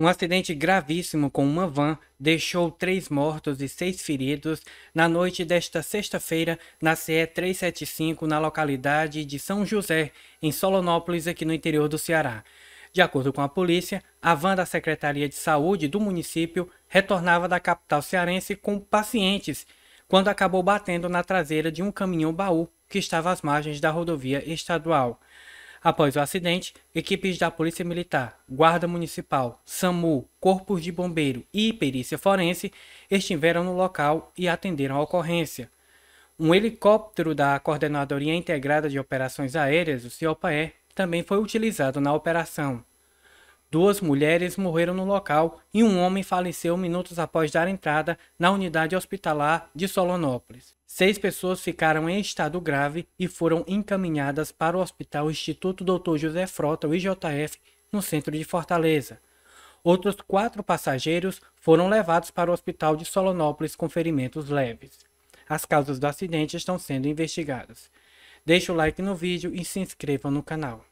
Um acidente gravíssimo com uma van deixou três mortos e seis feridos na noite desta sexta-feira na CE 375, na localidade de São José, em Solonópolis, aqui no interior do Ceará. De acordo com a polícia, a van da Secretaria de Saúde do município retornava da capital cearense com pacientes quando acabou batendo na traseira de um caminhão baú que estava às margens da rodovia estadual. Após o acidente, equipes da Polícia Militar, Guarda Municipal, SAMU, Corpos de Bombeiro e Perícia Forense estiveram no local e atenderam a ocorrência. Um helicóptero da Coordenadoria Integrada de Operações Aéreas, o CIOPAE, também foi utilizado na operação. Duas mulheres morreram no local e um homem faleceu minutos após dar entrada na unidade hospitalar de Solonópolis. Seis pessoas ficaram em estado grave e foram encaminhadas para o Hospital Instituto Dr. José Frota, o IJF, no centro de Fortaleza. Outros quatro passageiros foram levados para o Hospital de Solonópolis com ferimentos leves. As causas do acidente estão sendo investigadas. Deixe o like no vídeo e se inscreva no canal.